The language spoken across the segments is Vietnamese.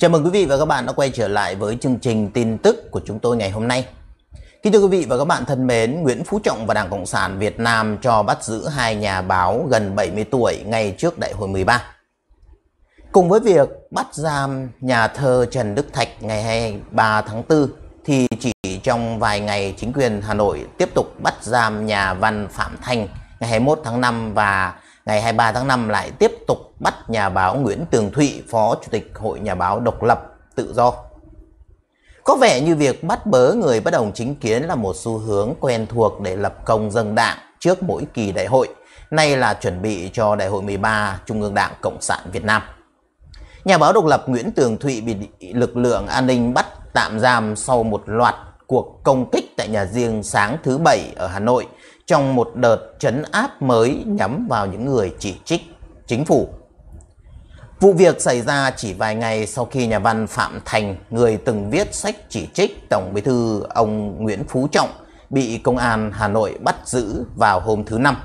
Chào mừng quý vị và các bạn đã quay trở lại với chương trình tin tức của chúng tôi ngày hôm nay. Kính thưa quý vị và các bạn thân mến, Nguyễn Phú Trọng và Đảng Cộng sản Việt Nam cho bắt giữ hai nhà báo gần 70 tuổi ngay trước đại hội 13. Cùng với việc bắt giam nhà thơ Trần Đức Thạch ngày 23 tháng 4 thì chỉ trong vài ngày chính quyền Hà Nội tiếp tục bắt giam nhà văn Phạm Thanh ngày 21 tháng 5 và ngày 23 tháng 5 lại tiếp tục bắt nhà báo Nguyễn Tường Thụy, Phó Chủ tịch Hội Nhà báo Độc lập Tự do. Có vẻ như việc bắt bớ người bất đồng chính kiến là một xu hướng quen thuộc để lập công dân đảng trước mỗi kỳ đại hội, nay là chuẩn bị cho Đại hội 13 Trung ương Đảng Cộng sản Việt Nam. Nhà báo độc lập Nguyễn Tường Thụy bị lực lượng an ninh bắt tạm giam sau một loạt cuộc công kích tại nhà riêng sáng thứ Bảy ở Hà Nội trong một đợt chấn áp mới nhắm vào những người chỉ trích chính phủ. Vụ việc xảy ra chỉ vài ngày sau khi nhà văn Phạm Thành, người từng viết sách chỉ trích Tổng bí thư ông Nguyễn Phú Trọng, bị Công an Hà Nội bắt giữ vào hôm thứ Năm.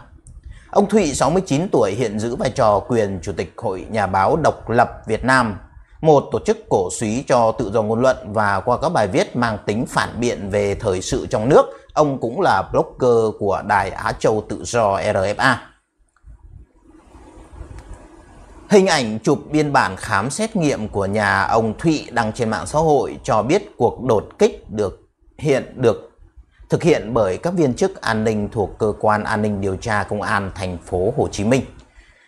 Ông Thụy, 69 tuổi, hiện giữ vai trò quyền Chủ tịch Hội Nhà báo Độc lập Việt Nam một tổ chức cổ suý cho tự do ngôn luận và qua các bài viết mang tính phản biện về thời sự trong nước, ông cũng là blogger của Đài Á Châu Tự do RFA. Hình ảnh chụp biên bản khám xét nghiệm của nhà ông Thụy đăng trên mạng xã hội cho biết cuộc đột kích được hiện được thực hiện bởi các viên chức an ninh thuộc cơ quan an ninh điều tra công an thành phố Hồ Chí Minh.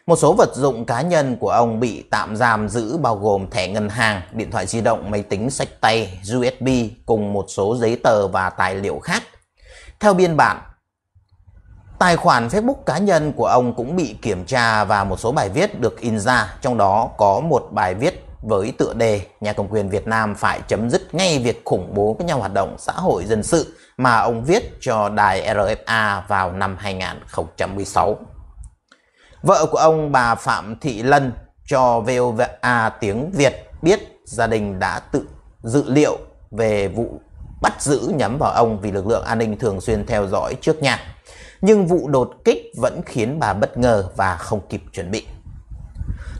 Một số vật dụng cá nhân của ông bị tạm giam giữ bao gồm thẻ ngân hàng, điện thoại di động, máy tính sách tay, USB cùng một số giấy tờ và tài liệu khác. Theo biên bản, tài khoản Facebook cá nhân của ông cũng bị kiểm tra và một số bài viết được in ra, trong đó có một bài viết với tựa đề Nhà cầm quyền Việt Nam phải chấm dứt ngay việc khủng bố các nhà hoạt động xã hội dân sự mà ông viết cho đài RFA vào năm 2016. Vợ của ông bà Phạm Thị Lân cho VOA tiếng Việt biết gia đình đã tự dự liệu về vụ bắt giữ nhắm vào ông vì lực lượng an ninh thường xuyên theo dõi trước nhà. Nhưng vụ đột kích vẫn khiến bà bất ngờ và không kịp chuẩn bị.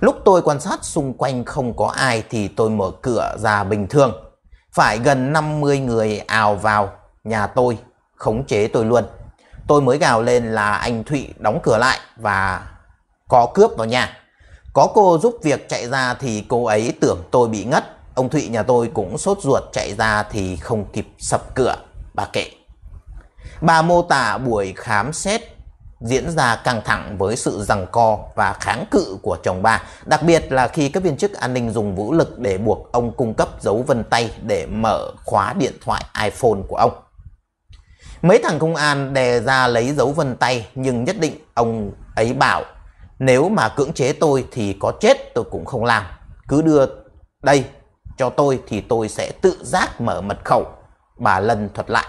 Lúc tôi quan sát xung quanh không có ai thì tôi mở cửa ra bình thường. Phải gần 50 người ào vào nhà tôi, khống chế tôi luôn. Tôi mới gào lên là anh Thụy đóng cửa lại và có cướp vào nhà. Có cô giúp việc chạy ra thì cô ấy tưởng tôi bị ngất. Ông Thụy nhà tôi cũng sốt ruột chạy ra thì không kịp sập cửa. Bà kệ. Bà mô tả buổi khám xét diễn ra căng thẳng với sự rằng co và kháng cự của chồng bà, đặc biệt là khi các viên chức an ninh dùng vũ lực để buộc ông cung cấp dấu vân tay để mở khóa điện thoại iPhone của ông. Mấy thằng công an đè ra lấy dấu vân tay nhưng nhất định ông ấy bảo nếu mà cưỡng chế tôi thì có chết tôi cũng không làm. Cứ đưa đây cho tôi thì tôi sẽ tự giác mở mật khẩu. Bà Lân thuật lại.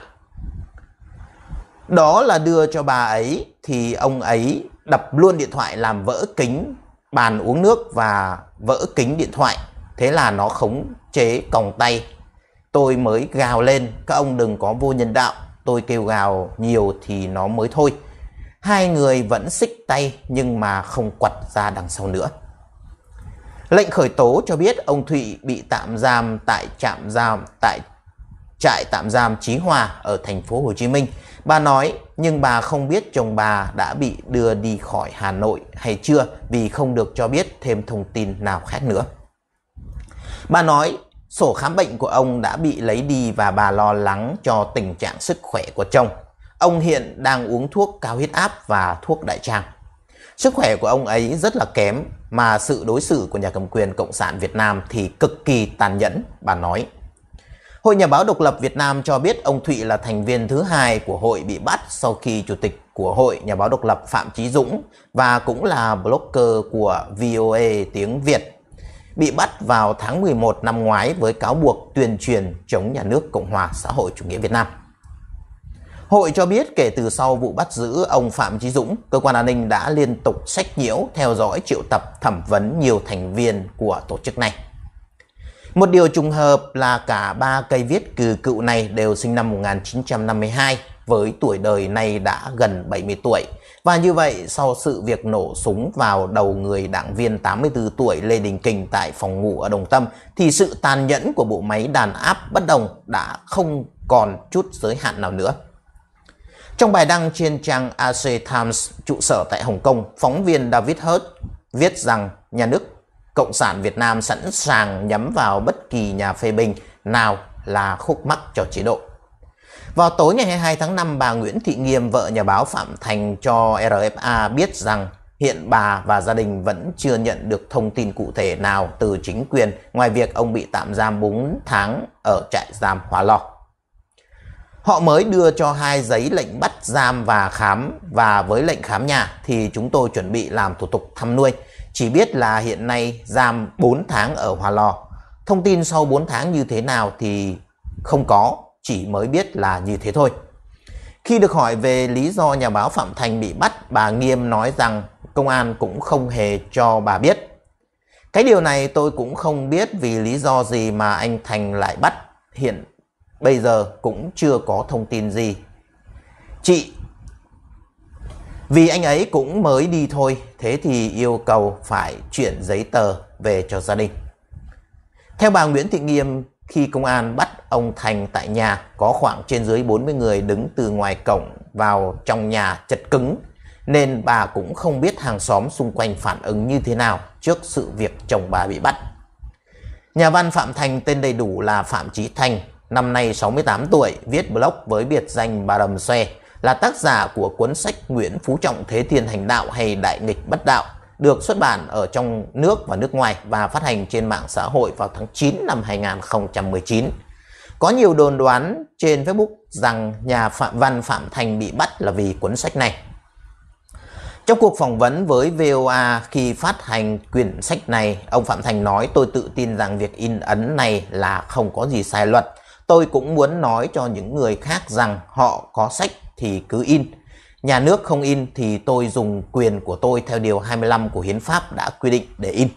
Đó là đưa cho bà ấy thì ông ấy đập luôn điện thoại làm vỡ kính bàn uống nước và vỡ kính điện thoại. Thế là nó khống chế còng tay. Tôi mới gào lên, các ông đừng có vô nhân đạo. Tôi kêu gào nhiều thì nó mới thôi. Hai người vẫn xích tay nhưng mà không quật ra đằng sau nữa. Lệnh khởi tố cho biết ông Thụy bị tạm giam tại trạm giam tại trại tạm giam Chí Hòa ở thành phố Hồ Chí Minh. Bà nói nhưng bà không biết chồng bà đã bị đưa đi khỏi Hà Nội hay chưa vì không được cho biết thêm thông tin nào khác nữa. Bà nói sổ khám bệnh của ông đã bị lấy đi và bà lo lắng cho tình trạng sức khỏe của chồng ông hiện đang uống thuốc cao huyết áp và thuốc đại tràng. Sức khỏe của ông ấy rất là kém mà sự đối xử của nhà cầm quyền Cộng sản Việt Nam thì cực kỳ tàn nhẫn, bà nói. Hội Nhà báo Độc lập Việt Nam cho biết ông Thụy là thành viên thứ hai của hội bị bắt sau khi chủ tịch của Hội Nhà báo Độc lập Phạm Chí Dũng và cũng là blogger của VOA tiếng Việt bị bắt vào tháng 11 năm ngoái với cáo buộc tuyên truyền chống nhà nước Cộng hòa xã hội chủ nghĩa Việt Nam. Hội cho biết kể từ sau vụ bắt giữ ông Phạm Chí Dũng, cơ quan an ninh đã liên tục sách nhiễu, theo dõi, triệu tập, thẩm vấn nhiều thành viên của tổ chức này. Một điều trùng hợp là cả ba cây viết cừ cựu này đều sinh năm 1952 với tuổi đời này đã gần 70 tuổi. Và như vậy, sau sự việc nổ súng vào đầu người đảng viên 84 tuổi Lê Đình Kình tại phòng ngủ ở Đồng Tâm, thì sự tàn nhẫn của bộ máy đàn áp bất đồng đã không còn chút giới hạn nào nữa. Trong bài đăng trên trang AC Times trụ sở tại Hồng Kông, phóng viên David Hurt viết rằng nhà nước Cộng sản Việt Nam sẵn sàng nhắm vào bất kỳ nhà phê bình nào là khúc mắc cho chế độ. Vào tối ngày 22 tháng 5, bà Nguyễn Thị Nghiêm, vợ nhà báo Phạm Thành cho RFA biết rằng hiện bà và gia đình vẫn chưa nhận được thông tin cụ thể nào từ chính quyền ngoài việc ông bị tạm giam 4 tháng ở trại giam Hòa Lò họ mới đưa cho hai giấy lệnh bắt giam và khám và với lệnh khám nhà thì chúng tôi chuẩn bị làm thủ tục thăm nuôi. Chỉ biết là hiện nay giam 4 tháng ở Hòa Lò. Thông tin sau 4 tháng như thế nào thì không có, chỉ mới biết là như thế thôi. Khi được hỏi về lý do nhà báo Phạm Thành bị bắt, bà Nghiêm nói rằng công an cũng không hề cho bà biết. Cái điều này tôi cũng không biết vì lý do gì mà anh Thành lại bắt hiện Bây giờ cũng chưa có thông tin gì. Chị vì anh ấy cũng mới đi thôi, thế thì yêu cầu phải chuyển giấy tờ về cho gia đình. Theo bà Nguyễn Thị Nghiêm, khi công an bắt ông Thành tại nhà, có khoảng trên dưới 40 người đứng từ ngoài cổng vào trong nhà chật cứng, nên bà cũng không biết hàng xóm xung quanh phản ứng như thế nào trước sự việc chồng bà bị bắt. Nhà văn Phạm Thành tên đầy đủ là Phạm Trí Thành, năm nay 68 tuổi, viết blog với biệt danh Bà đầm Xòe, là tác giả của cuốn sách Nguyễn Phú Trọng Thế Thiên Hành Đạo hay Đại Nghịch Bất Đạo, được xuất bản ở trong nước và nước ngoài và phát hành trên mạng xã hội vào tháng 9 năm 2019. Có nhiều đồn đoán trên Facebook rằng nhà Phạm Văn Phạm Thành bị bắt là vì cuốn sách này. Trong cuộc phỏng vấn với VOA khi phát hành quyển sách này, ông Phạm Thành nói tôi tự tin rằng việc in ấn này là không có gì sai luật Tôi cũng muốn nói cho những người khác rằng họ có sách thì cứ in. Nhà nước không in thì tôi dùng quyền của tôi theo Điều 25 của Hiến pháp đã quy định để in.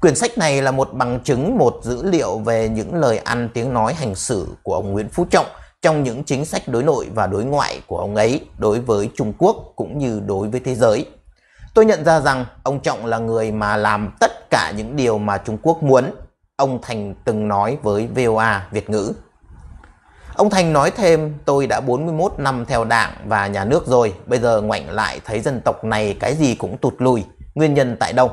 Quyển sách này là một bằng chứng, một dữ liệu về những lời ăn tiếng nói hành xử của ông Nguyễn Phú Trọng trong những chính sách đối nội và đối ngoại của ông ấy đối với Trung Quốc cũng như đối với thế giới. Tôi nhận ra rằng ông Trọng là người mà làm tất cả những điều mà Trung Quốc muốn ông Thành từng nói với VOA Việt ngữ. Ông Thành nói thêm tôi đã 41 năm theo đảng và nhà nước rồi, bây giờ ngoảnh lại thấy dân tộc này cái gì cũng tụt lùi, nguyên nhân tại đâu?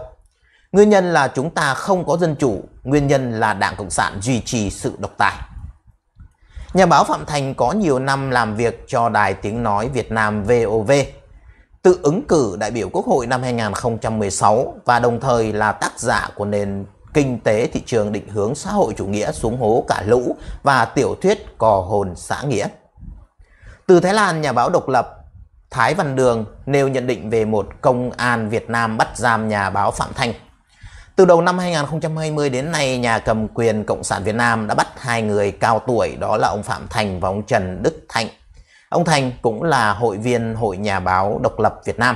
Nguyên nhân là chúng ta không có dân chủ, nguyên nhân là đảng Cộng sản duy trì sự độc tài. Nhà báo Phạm Thành có nhiều năm làm việc cho Đài Tiếng Nói Việt Nam VOV, tự ứng cử đại biểu Quốc hội năm 2016 và đồng thời là tác giả của nền kinh tế thị trường định hướng xã hội chủ nghĩa xuống hố cả lũ và tiểu thuyết cò hồn xã nghĩa. Từ Thái Lan, nhà báo độc lập Thái Văn Đường nêu nhận định về một công an Việt Nam bắt giam nhà báo Phạm Thanh. Từ đầu năm 2020 đến nay, nhà cầm quyền Cộng sản Việt Nam đã bắt hai người cao tuổi đó là ông Phạm Thành và ông Trần Đức Thạnh. Ông Thành cũng là hội viên Hội Nhà báo Độc lập Việt Nam.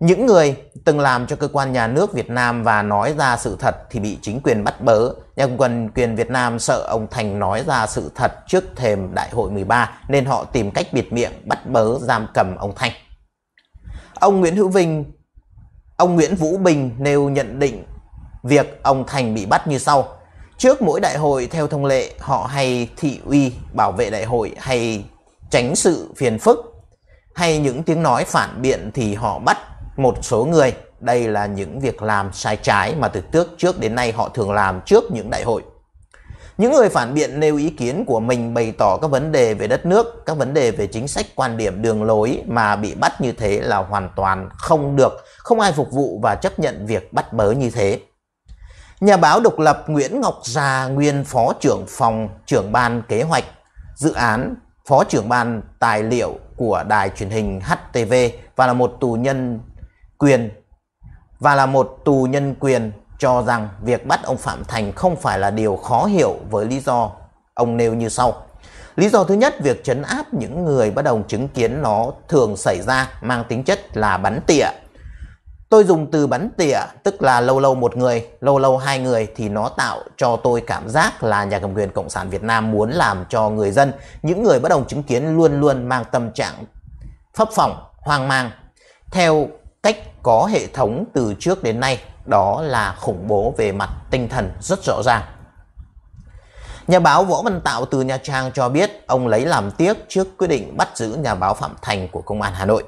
Những người từng làm cho cơ quan nhà nước Việt Nam và nói ra sự thật thì bị chính quyền bắt bớ. Nhà quân quyền Việt Nam sợ ông Thành nói ra sự thật trước thềm đại hội 13 nên họ tìm cách bịt miệng bắt bớ giam cầm ông Thành. Ông Nguyễn Hữu Vinh, ông Nguyễn Vũ Bình nêu nhận định việc ông Thành bị bắt như sau. Trước mỗi đại hội theo thông lệ họ hay thị uy bảo vệ đại hội hay tránh sự phiền phức hay những tiếng nói phản biện thì họ bắt một số người đây là những việc làm sai trái mà từ trước trước đến nay họ thường làm trước những đại hội. Những người phản biện nêu ý kiến của mình bày tỏ các vấn đề về đất nước, các vấn đề về chính sách, quan điểm, đường lối mà bị bắt như thế là hoàn toàn không được, không ai phục vụ và chấp nhận việc bắt bớ như thế. Nhà báo độc lập Nguyễn Ngọc Già, nguyên phó trưởng phòng, trưởng ban kế hoạch, dự án, phó trưởng ban tài liệu của đài truyền hình HTV và là một tù nhân quyền và là một tù nhân quyền cho rằng việc bắt ông Phạm Thành không phải là điều khó hiểu với lý do ông nêu như sau. Lý do thứ nhất, việc chấn áp những người bất đồng chứng kiến nó thường xảy ra mang tính chất là bắn tỉa. Tôi dùng từ bắn tỉa, tức là lâu lâu một người, lâu lâu hai người thì nó tạo cho tôi cảm giác là nhà cầm quyền Cộng sản Việt Nam muốn làm cho người dân, những người bất đồng chứng kiến luôn luôn mang tâm trạng phấp phỏng, hoang mang. Theo cách có hệ thống từ trước đến nay đó là khủng bố về mặt tinh thần rất rõ ràng. Nhà báo Võ Văn Tạo từ Nha Trang cho biết ông lấy làm tiếc trước quyết định bắt giữ nhà báo Phạm Thành của Công an Hà Nội.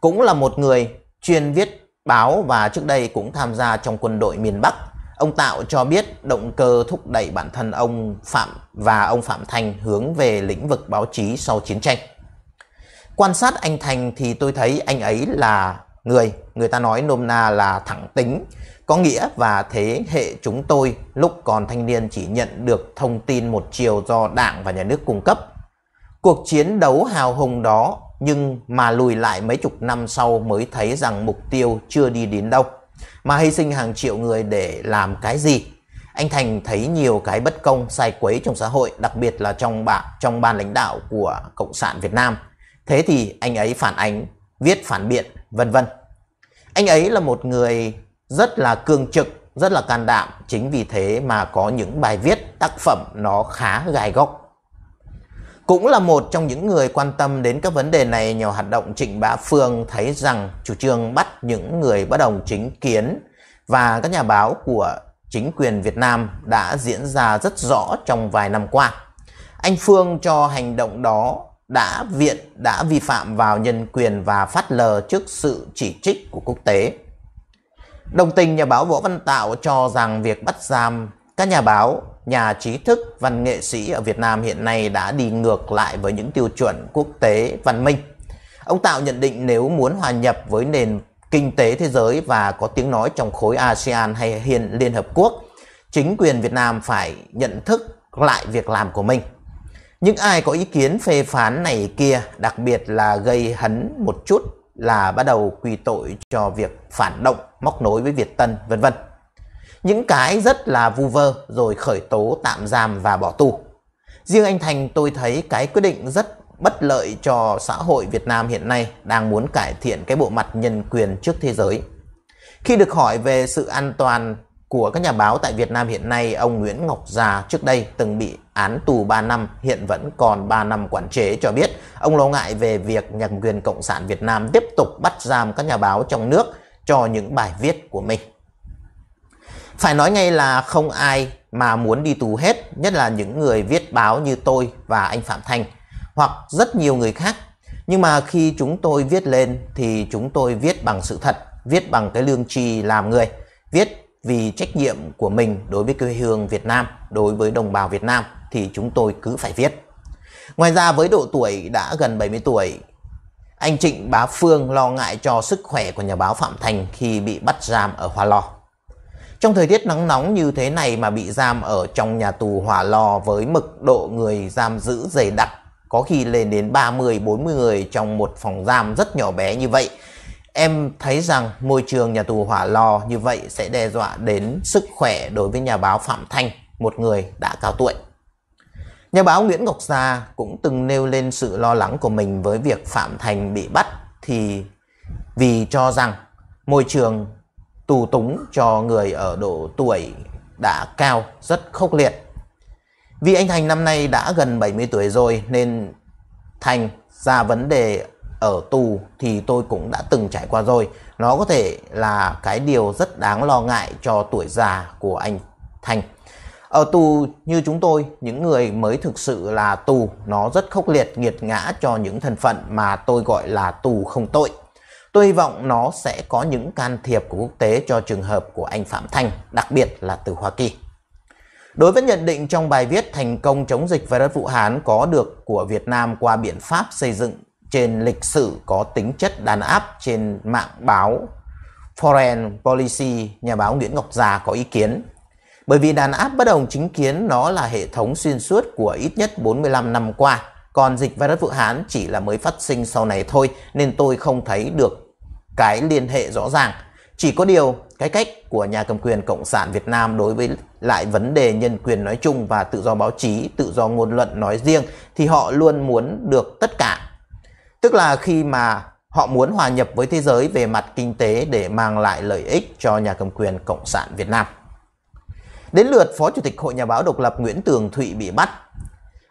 Cũng là một người chuyên viết báo và trước đây cũng tham gia trong quân đội miền Bắc. Ông Tạo cho biết động cơ thúc đẩy bản thân ông Phạm và ông Phạm Thành hướng về lĩnh vực báo chí sau chiến tranh. Quan sát anh Thành thì tôi thấy anh ấy là người. Người ta nói nôm na là thẳng tính, có nghĩa và thế hệ chúng tôi lúc còn thanh niên chỉ nhận được thông tin một chiều do đảng và nhà nước cung cấp. Cuộc chiến đấu hào hùng đó nhưng mà lùi lại mấy chục năm sau mới thấy rằng mục tiêu chưa đi đến đâu. Mà hy sinh hàng triệu người để làm cái gì? Anh Thành thấy nhiều cái bất công sai quấy trong xã hội, đặc biệt là trong bạn trong ban lãnh đạo của Cộng sản Việt Nam. Thế thì anh ấy phản ánh, viết phản biện vân vân. Anh ấy là một người rất là cương trực, rất là can đảm, chính vì thế mà có những bài viết, tác phẩm nó khá gai góc. Cũng là một trong những người quan tâm đến các vấn đề này, nhà hoạt động Trịnh Bá Phương thấy rằng chủ trương bắt những người bất đồng chính kiến và các nhà báo của chính quyền Việt Nam đã diễn ra rất rõ trong vài năm qua. Anh Phương cho hành động đó đã viện đã vi phạm vào nhân quyền và phát lờ trước sự chỉ trích của quốc tế. Đồng tình nhà báo Võ Văn Tạo cho rằng việc bắt giam các nhà báo, nhà trí thức, văn nghệ sĩ ở Việt Nam hiện nay đã đi ngược lại với những tiêu chuẩn quốc tế văn minh. Ông Tạo nhận định nếu muốn hòa nhập với nền kinh tế thế giới và có tiếng nói trong khối ASEAN hay hiện Liên Hợp Quốc, chính quyền Việt Nam phải nhận thức lại việc làm của mình. Những ai có ý kiến phê phán này kia, đặc biệt là gây hấn một chút là bắt đầu quy tội cho việc phản động, móc nối với Việt Tân, vân vân. Những cái rất là vu vơ rồi khởi tố tạm giam và bỏ tù. Riêng anh Thành tôi thấy cái quyết định rất bất lợi cho xã hội Việt Nam hiện nay đang muốn cải thiện cái bộ mặt nhân quyền trước thế giới. Khi được hỏi về sự an toàn của các nhà báo tại Việt Nam hiện nay, ông Nguyễn Ngọc Già trước đây từng bị án tù 3 năm hiện vẫn còn 3 năm quản chế cho biết ông lo ngại về việc nhạc quyền Cộng sản Việt Nam tiếp tục bắt giam các nhà báo trong nước cho những bài viết của mình. Phải nói ngay là không ai mà muốn đi tù hết, nhất là những người viết báo như tôi và anh Phạm Thanh, hoặc rất nhiều người khác. Nhưng mà khi chúng tôi viết lên thì chúng tôi viết bằng sự thật, viết bằng cái lương tri làm người, viết vì trách nhiệm của mình đối với quê hương Việt Nam, đối với đồng bào Việt Nam thì chúng tôi cứ phải viết. Ngoài ra với độ tuổi đã gần 70 tuổi, anh Trịnh Bá Phương lo ngại cho sức khỏe của nhà báo Phạm Thành khi bị bắt giam ở Hòa Lò. Trong thời tiết nắng nóng như thế này mà bị giam ở trong nhà tù Hòa Lò với mực độ người giam giữ dày đặc có khi lên đến 30-40 người trong một phòng giam rất nhỏ bé như vậy. Em thấy rằng môi trường nhà tù hỏa lò như vậy sẽ đe dọa đến sức khỏe đối với nhà báo Phạm Thanh, một người đã cao tuổi. Nhà báo Nguyễn Ngọc Gia cũng từng nêu lên sự lo lắng của mình với việc Phạm Thành bị bắt thì vì cho rằng môi trường tù túng cho người ở độ tuổi đã cao rất khốc liệt. Vì anh Thành năm nay đã gần 70 tuổi rồi nên Thành ra vấn đề ở tù thì tôi cũng đã từng trải qua rồi. Nó có thể là cái điều rất đáng lo ngại cho tuổi già của anh Thành ở ờ, tù như chúng tôi những người mới thực sự là tù nó rất khốc liệt nghiệt ngã cho những thân phận mà tôi gọi là tù không tội tôi hy vọng nó sẽ có những can thiệp của quốc tế cho trường hợp của anh Phạm Thanh đặc biệt là từ Hoa Kỳ Đối với nhận định trong bài viết thành công chống dịch virus Vũ Hán có được của Việt Nam qua biện pháp xây dựng trên lịch sử có tính chất đàn áp trên mạng báo Foreign Policy, nhà báo Nguyễn Ngọc Già có ý kiến bởi vì đàn áp bất đồng chính kiến nó là hệ thống xuyên suốt của ít nhất 45 năm qua, còn dịch virus Vũ Hán chỉ là mới phát sinh sau này thôi nên tôi không thấy được cái liên hệ rõ ràng. Chỉ có điều cái cách của nhà cầm quyền Cộng sản Việt Nam đối với lại vấn đề nhân quyền nói chung và tự do báo chí, tự do ngôn luận nói riêng thì họ luôn muốn được tất cả. Tức là khi mà họ muốn hòa nhập với thế giới về mặt kinh tế để mang lại lợi ích cho nhà cầm quyền Cộng sản Việt Nam. Đến lượt Phó Chủ tịch Hội Nhà báo độc lập Nguyễn Tường Thụy bị bắt.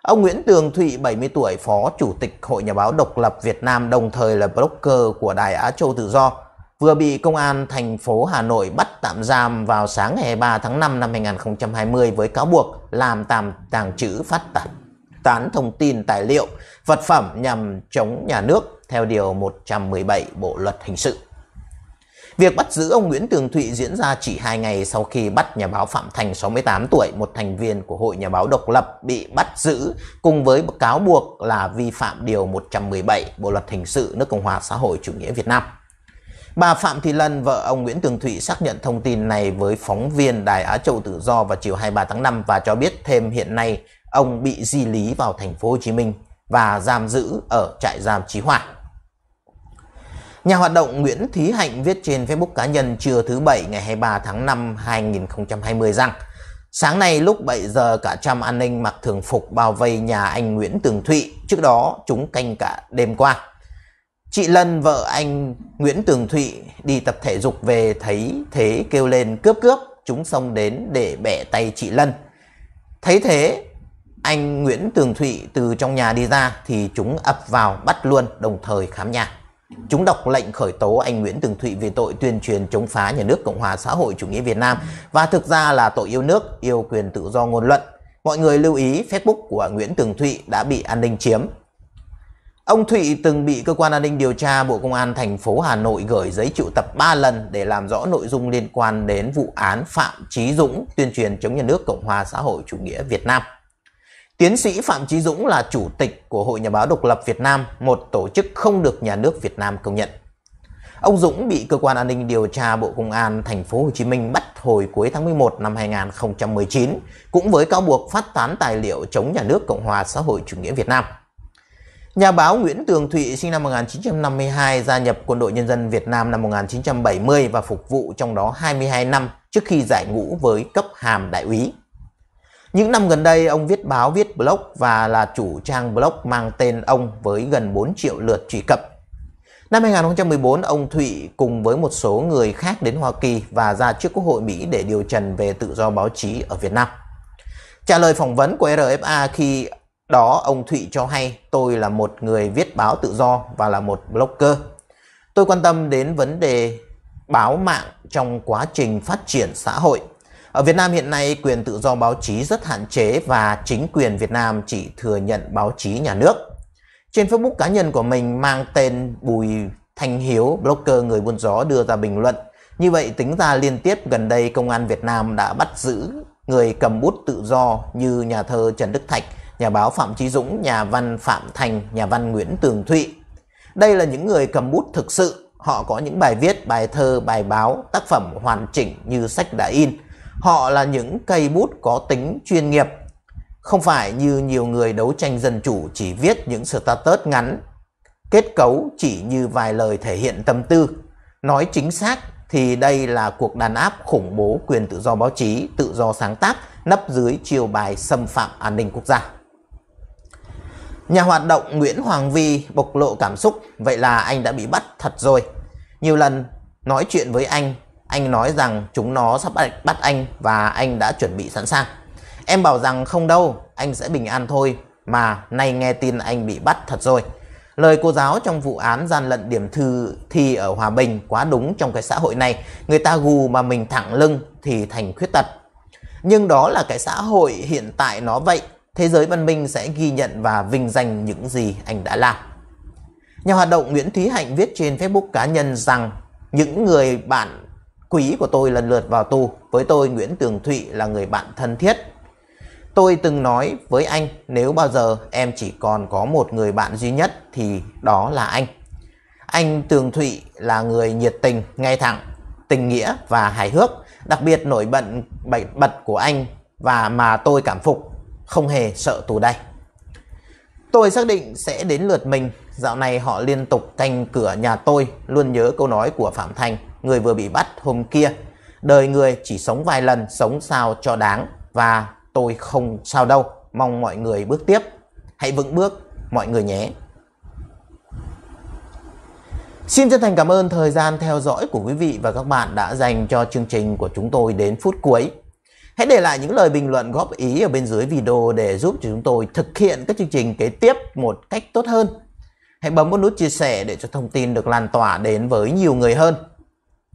Ông Nguyễn Tường Thụy, 70 tuổi, Phó Chủ tịch Hội Nhà báo độc lập Việt Nam đồng thời là blogger của Đài Á Châu Tự Do, vừa bị Công an thành phố Hà Nội bắt tạm giam vào sáng ngày 3 tháng 5 năm 2020 với cáo buộc làm tàng, tàng trữ phát tán, tán thông tin tài liệu, vật phẩm nhằm chống nhà nước theo Điều 117 Bộ Luật Hình sự. Việc bắt giữ ông Nguyễn Tường Thụy diễn ra chỉ 2 ngày sau khi bắt nhà báo Phạm Thành 68 tuổi, một thành viên của Hội Nhà báo Độc lập bị bắt giữ cùng với cáo buộc là vi phạm Điều 117 Bộ Luật Hình sự nước Cộng hòa xã hội chủ nghĩa Việt Nam. Bà Phạm Thị Lân, vợ ông Nguyễn Tường Thụy xác nhận thông tin này với phóng viên Đài Á Châu Tự Do vào chiều 23 tháng 5 và cho biết thêm hiện nay ông bị di lý vào thành phố Hồ Chí Minh và giam giữ ở trại giam Chí Hoài. Nhà hoạt động Nguyễn Thí Hạnh viết trên Facebook cá nhân trưa thứ Bảy ngày 23 tháng 5 2020 rằng Sáng nay lúc 7 giờ cả trăm an ninh mặc thường phục bao vây nhà anh Nguyễn Tường Thụy, trước đó chúng canh cả đêm qua. Chị Lân vợ anh Nguyễn Tường Thụy đi tập thể dục về thấy thế kêu lên cướp cướp, chúng xông đến để bẻ tay chị Lân. Thấy thế, anh Nguyễn Tường Thụy từ trong nhà đi ra thì chúng ập vào bắt luôn đồng thời khám nhà. Chúng đọc lệnh khởi tố anh Nguyễn Tường Thụy về tội tuyên truyền chống phá nhà nước Cộng hòa xã hội chủ nghĩa Việt Nam và thực ra là tội yêu nước, yêu quyền tự do ngôn luận. Mọi người lưu ý Facebook của Nguyễn Tường Thụy đã bị an ninh chiếm. Ông Thụy từng bị cơ quan an ninh điều tra Bộ Công an thành phố Hà Nội gửi giấy triệu tập 3 lần để làm rõ nội dung liên quan đến vụ án Phạm Trí Dũng tuyên truyền chống nhà nước Cộng hòa xã hội chủ nghĩa Việt Nam. Tiến sĩ Phạm Chí Dũng là chủ tịch của Hội Nhà báo Độc lập Việt Nam, một tổ chức không được nhà nước Việt Nam công nhận. Ông Dũng bị cơ quan an ninh điều tra Bộ Công an thành phố Hồ Chí Minh bắt hồi cuối tháng 11 năm 2019, cũng với cáo buộc phát tán tài liệu chống nhà nước Cộng hòa xã hội chủ nghĩa Việt Nam. Nhà báo Nguyễn Tường Thụy sinh năm 1952 gia nhập Quân đội Nhân dân Việt Nam năm 1970 và phục vụ trong đó 22 năm trước khi giải ngũ với cấp hàm đại úy. Những năm gần đây, ông viết báo, viết blog và là chủ trang blog mang tên ông với gần 4 triệu lượt truy cập. Năm 2014, ông Thụy cùng với một số người khác đến Hoa Kỳ và ra trước Quốc hội Mỹ để điều trần về tự do báo chí ở Việt Nam. Trả lời phỏng vấn của RFA khi đó, ông Thụy cho hay tôi là một người viết báo tự do và là một blogger. Tôi quan tâm đến vấn đề báo mạng trong quá trình phát triển xã hội – ở Việt Nam hiện nay quyền tự do báo chí rất hạn chế và chính quyền Việt Nam chỉ thừa nhận báo chí nhà nước. Trên Facebook cá nhân của mình mang tên Bùi Thanh Hiếu, blogger người buôn gió đưa ra bình luận. Như vậy tính ra liên tiếp gần đây công an Việt Nam đã bắt giữ người cầm bút tự do như nhà thơ Trần Đức Thạch, nhà báo Phạm Trí Dũng, nhà văn Phạm Thành, nhà văn Nguyễn Tường Thụy. Đây là những người cầm bút thực sự, họ có những bài viết, bài thơ, bài báo, tác phẩm hoàn chỉnh như sách đã in Họ là những cây bút có tính chuyên nghiệp, không phải như nhiều người đấu tranh dân chủ chỉ viết những status ngắn, kết cấu chỉ như vài lời thể hiện tâm tư. Nói chính xác thì đây là cuộc đàn áp khủng bố quyền tự do báo chí, tự do sáng tác nấp dưới chiều bài xâm phạm an ninh quốc gia. Nhà hoạt động Nguyễn Hoàng Vi bộc lộ cảm xúc, vậy là anh đã bị bắt thật rồi. Nhiều lần nói chuyện với anh anh nói rằng chúng nó sắp bắt anh và anh đã chuẩn bị sẵn sàng. Em bảo rằng không đâu, anh sẽ bình an thôi, mà nay nghe tin anh bị bắt thật rồi. Lời cô giáo trong vụ án gian lận điểm thư thi ở Hòa Bình quá đúng trong cái xã hội này. Người ta gù mà mình thẳng lưng thì thành khuyết tật. Nhưng đó là cái xã hội hiện tại nó vậy. Thế giới văn minh sẽ ghi nhận và vinh danh những gì anh đã làm. Nhà hoạt động Nguyễn Thúy Hạnh viết trên Facebook cá nhân rằng những người bạn quý của tôi lần lượt vào tù. Với tôi, Nguyễn Tường Thụy là người bạn thân thiết. Tôi từng nói với anh, nếu bao giờ em chỉ còn có một người bạn duy nhất thì đó là anh. Anh Tường Thụy là người nhiệt tình, ngay thẳng, tình nghĩa và hài hước. Đặc biệt nổi bật bật của anh và mà tôi cảm phục, không hề sợ tù đây. Tôi xác định sẽ đến lượt mình, dạo này họ liên tục canh cửa nhà tôi, luôn nhớ câu nói của Phạm Thành người vừa bị bắt hôm kia. Đời người chỉ sống vài lần, sống sao cho đáng và tôi không sao đâu, mong mọi người bước tiếp. Hãy vững bước mọi người nhé. Xin chân thành cảm ơn thời gian theo dõi của quý vị và các bạn đã dành cho chương trình của chúng tôi đến phút cuối. Hãy để lại những lời bình luận góp ý ở bên dưới video để giúp chúng tôi thực hiện các chương trình kế tiếp một cách tốt hơn. Hãy bấm vào nút chia sẻ để cho thông tin được lan tỏa đến với nhiều người hơn